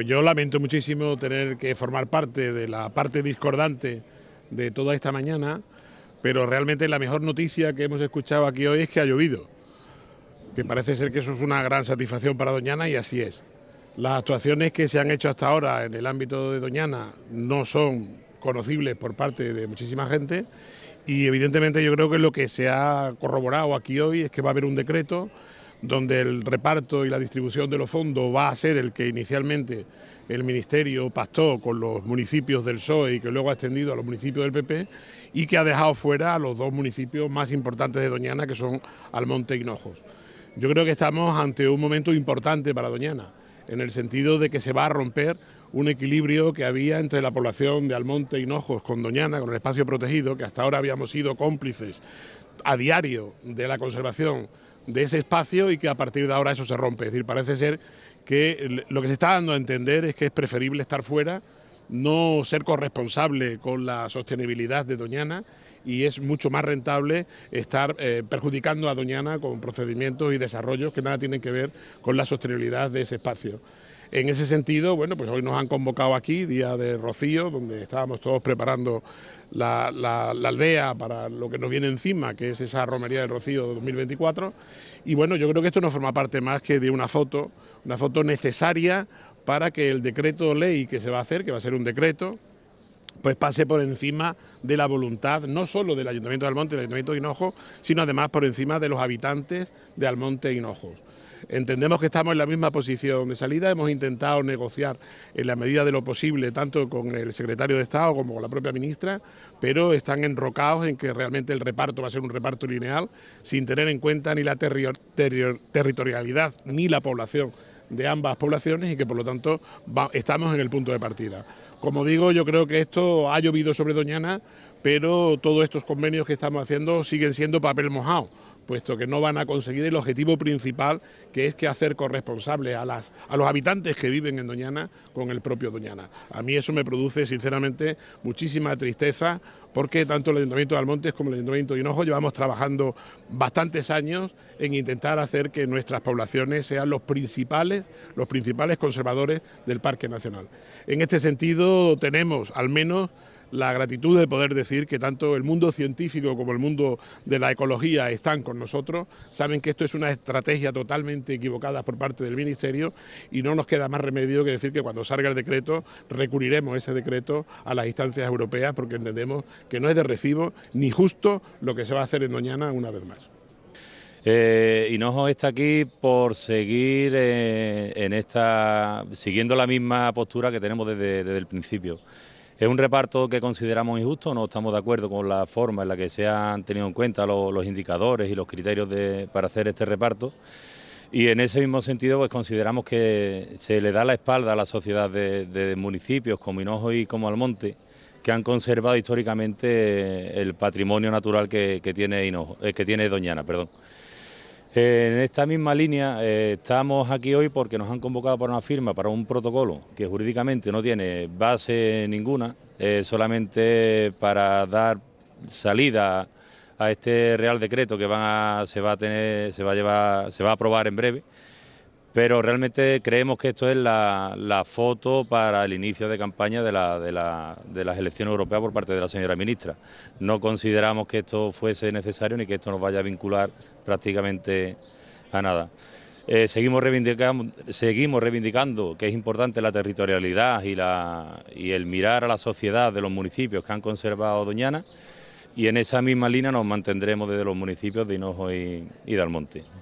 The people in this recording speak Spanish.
Pues yo lamento muchísimo tener que formar parte de la parte discordante de toda esta mañana, pero realmente la mejor noticia que hemos escuchado aquí hoy es que ha llovido, que parece ser que eso es una gran satisfacción para Doñana y así es. Las actuaciones que se han hecho hasta ahora en el ámbito de Doñana no son conocibles por parte de muchísima gente y evidentemente yo creo que lo que se ha corroborado aquí hoy es que va a haber un decreto donde el reparto y la distribución de los fondos va a ser el que inicialmente el Ministerio pactó con los municipios del PSOE y que luego ha extendido a los municipios del PP y que ha dejado fuera a los dos municipios más importantes de Doñana, que son Almonte y Hinojos... Yo creo que estamos ante un momento importante para Doñana, en el sentido de que se va a romper un equilibrio que había entre la población de Almonte y Hinojos... con Doñana, con el espacio protegido, que hasta ahora habíamos sido cómplices a diario de la conservación de ese espacio y que a partir de ahora eso se rompe. Es decir, parece ser que lo que se está dando a entender es que es preferible estar fuera, no ser corresponsable con la sostenibilidad de Doñana y es mucho más rentable estar eh, perjudicando a Doñana con procedimientos y desarrollos que nada tienen que ver con la sostenibilidad de ese espacio. En ese sentido, bueno, pues hoy nos han convocado aquí, día de Rocío, donde estábamos todos preparando la, aldea para lo que nos viene encima, que es esa romería de Rocío de 2024. Y bueno, yo creo que esto no forma parte más que de una foto, una foto necesaria para que el decreto ley que se va a hacer, que va a ser un decreto, pues pase por encima de la voluntad no solo del Ayuntamiento de Almonte y del Ayuntamiento de Hinojo, sino además por encima de los habitantes de Almonte e Hinojos. Entendemos que estamos en la misma posición de salida, hemos intentado negociar en la medida de lo posible tanto con el secretario de Estado como con la propia ministra, pero están enrocados en que realmente el reparto va a ser un reparto lineal, sin tener en cuenta ni la territorialidad ni la población de ambas poblaciones y que por lo tanto estamos en el punto de partida. Como digo, yo creo que esto ha llovido sobre Doñana, pero todos estos convenios que estamos haciendo siguen siendo papel mojado puesto que no van a conseguir el objetivo principal, que es que hacer corresponsable a, las, a los habitantes que viven en Doñana con el propio Doñana. A mí eso me produce, sinceramente, muchísima tristeza, porque tanto el Ayuntamiento de Almontes como el Ayuntamiento de Hinojo llevamos trabajando bastantes años en intentar hacer que nuestras poblaciones sean los principales, los principales conservadores del Parque Nacional. En este sentido, tenemos al menos la gratitud de poder decir que tanto el mundo científico como el mundo de la ecología están con nosotros, saben que esto es una estrategia totalmente equivocada por parte del Ministerio y no nos queda más remedio que decir que cuando salga el decreto recurriremos ese decreto a las instancias europeas porque entendemos que no es de recibo ni justo lo que se va a hacer en Doñana una vez más. Eh, Hinojo está aquí por seguir eh, en esta, siguiendo la misma postura que tenemos desde, desde el principio. Es un reparto que consideramos injusto, no estamos de acuerdo con la forma en la que se han tenido en cuenta los, indicadores y los criterios para hacer este reparto. Y en ese mismo sentido, pues consideramos que se le da la espalda a la sociedad de, municipios como Hinojo y como Almonte, que han conservado históricamente el patrimonio natural que, tiene, Hinojo, eh, que tiene Doñana. Perdón en esta misma línea eh, estamos aquí hoy porque nos han convocado para una firma, para un protocolo que jurídicamente no tiene base ninguna, eh, solamente para dar salida a este Real Decreto que se, va a tener, se llevar, se va a aprobar en breve pero realmente creemos que esto es la, foto para el inicio de campaña de, las elecciones europeas por parte de la señora ministra. No consideramos que esto fuese necesario ni que esto nos vaya a vincular prácticamente a nada. Eh, seguimos, reivindicando, que es importante la territorialidad y, el mirar a la sociedad de los municipios que han conservado Doñana y en esa misma línea nos mantendremos desde los municipios de Hinojo y Dalmonte.